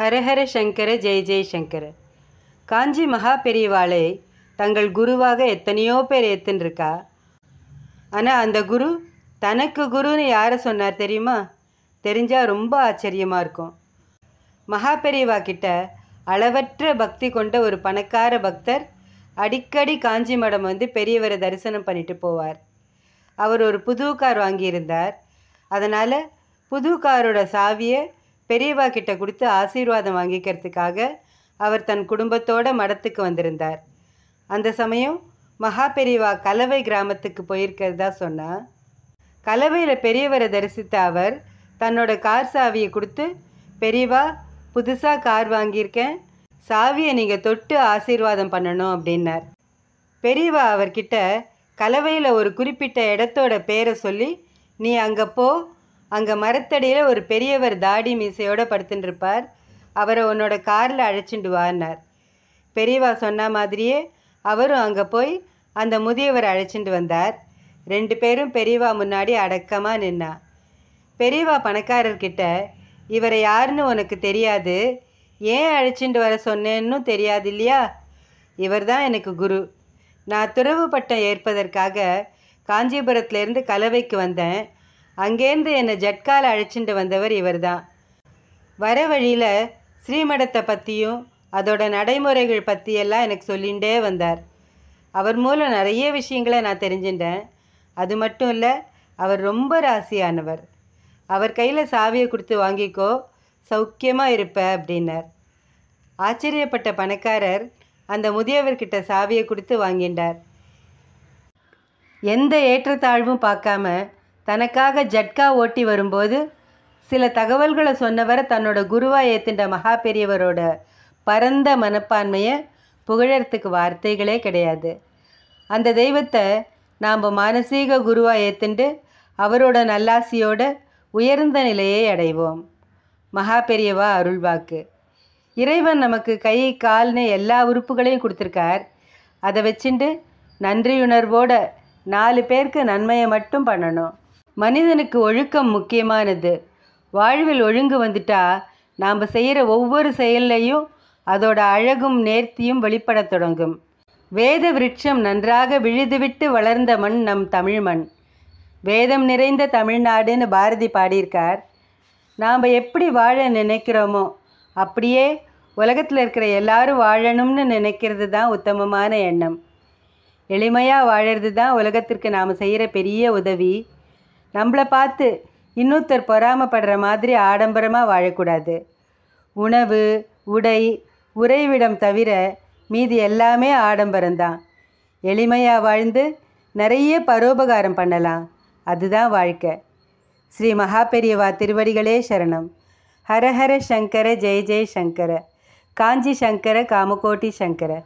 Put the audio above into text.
ஹரஹர சங்கர ஜெய் ஜெய் காஞ்சி மகா பெரியவாளை தங்கள் குருவாக எத்தனையோ பேர் ஏத்துன்ருக்கா ஆனால் அந்த குரு தனக்கு குருன்னு யாரை சொன்னார் தெரியுமா தெரிஞ்சால் ரொம்ப ஆச்சரியமாக இருக்கும் மகா பெரியவா கிட்ட அளவற்ற பக்தி கொண்ட ஒரு பணக்கார பக்தர் அடிக்கடி காஞ்சி மடம் வந்து பெரியவரை தரிசனம் பண்ணிட்டு போவார் அவர் ஒரு புது கார் வாங்கியிருந்தார் அதனால் புது காரோட சாவியை பெரியவா கிட்ட கொடுத்து ஆசீர்வாதம் வாங்கிக்கிறதுக்காக அவர் தன் குடும்பத்தோட மடத்துக்கு வந்திருந்தார் அந்த சமயம் மகா பெரியவா கலவை கிராமத்துக்கு போயிருக்கிறதா சொன்னால் கலவையில் பெரியவரை தரிசித்த அவர் தன்னோட கார் சாவியை கொடுத்து பெரியவா புதுசாக கார் வாங்கியிருக்கேன் சாவியை நீங்கள் தொட்டு ஆசீர்வாதம் பண்ணணும் அப்படின்னார் பெரியவா அவர்கிட்ட கலவையில் ஒரு குறிப்பிட்ட இடத்தோட பேரை சொல்லி நீ அங்கே போ அங்கே மரத்தடியில் ஒரு பெரியவர் தாடி மீசையோடு படுத்துட்டுருப்பார் அவரை உன்னோட காரில் அழைச்சிட்டு வான்னார் பெரியவா சொன்ன மாதிரியே அவரும் அங்கே போய் அந்த முதியவர் அழைச்சிட்டு வந்தார் ரெண்டு பேரும் பெரியவா முன்னாடி அடக்கமாக நின்னா பெரியவா பணக்காரர்கிட்ட இவரை யாருன்னு உனக்கு தெரியாது ஏன் அழைச்சிட்டு வர சொன்னேன்னு தெரியாது இல்லையா இவர் தான் எனக்கு குரு நான் துறவு பட்டம் ஏற்பதற்காக காஞ்சிபுரத்துலேருந்து கலவைக்கு வந்தேன் அங்கேருந்து என்னை ஜட்கால அழைச்சிட்டு வந்தவர் இவர் தான் வர வழியில் ஸ்ரீமடத்தை பற்றியும் அதோட நடைமுறைகள் பற்றியெல்லாம் எனக்கு சொல்லிகிட்டே வந்தார் அவர் மூலம் நிறைய விஷயங்களை நான் தெரிஞ்சுட்டேன் அது மட்டும் இல்லை அவர் ரொம்ப ராசியானவர் அவர் கையில் சாவியை கொடுத்து வாங்கிக்கோ சௌக்கியமாக இருப்ப அப்படின்னார் ஆச்சரியப்பட்ட பணக்காரர் அந்த முதியவர்கிட்ட சாவியை கொடுத்து வாங்கிட்டார் எந்த ஏற்றத்தாழ்வும் பார்க்காம தனக்காக ஜட்கா ஓட்டி வரும்போது சில தகவல்களை சொன்னவர் தன்னோட குருவாக ஏத்தின்ற மகா பெரியவரோட பரந்த மனப்பான்மையை புகழறத்துக்கு வார்த்தைகளே கிடையாது அந்த தெய்வத்தை நாம் மானசீக குருவாக ஏத்துண்டு அவரோட நல்லாசியோட உயர்ந்த நிலையை அடைவோம் மகா பெரியவா அருள்வாக்கு இறைவன் நமக்கு கை கால்னு எல்லா உறுப்புகளையும் கொடுத்துருக்கார் அதை வச்சுண்டு நன்றியுணர்வோட நாலு பேருக்கு நன்மையை மட்டும் பண்ணணும் மனிதனுக்கு ஒழுக்கம் முக்கியமானது வாழ்வில் ஒழுங்கு வந்துட்டா நாம் செய்கிற ஒவ்வொரு செயல்லையும் அதோட அழகும் நேர்த்தியும் வெளிப்படத் தொடங்கும் வேத விருட்சம் நன்றாக விழுதுவிட்டு வளர்ந்த மண் நம் தமிழ் மண் வேதம் நிறைந்த தமிழ்நாடுன்னு பாரதி பாடியிருக்கார் நாம் எப்படி வாழ நினைக்கிறோமோ அப்படியே உலகத்தில் இருக்கிற எல்லாரும் வாழணும்னு நினைக்கிறது தான் உத்தமமான எண்ணம் எளிமையாக வாழறது தான் உலகத்திற்கு நாம் செய்கிற பெரிய உதவி நம்மளை பார்த்து இன்னொருத்தர் பொறாமப்படுற மாதிரி ஆடம்பரமாக வாழக்கூடாது உணவு உடை உறைவிடம் தவிர மீதி எல்லாமே ஆடம்பரம்தான் எளிமையாக வாழ்ந்து நிறைய பரோபகாரம் பண்ணலாம் அதுதான் வாழ்க்கை ஸ்ரீ மகாபெரியவா திருவடிகளே சரணம் ஹரஹர சங்கர ஜெய ஜெய சங்கர காஞ்சி சங்கர காமகோட்டி சங்கர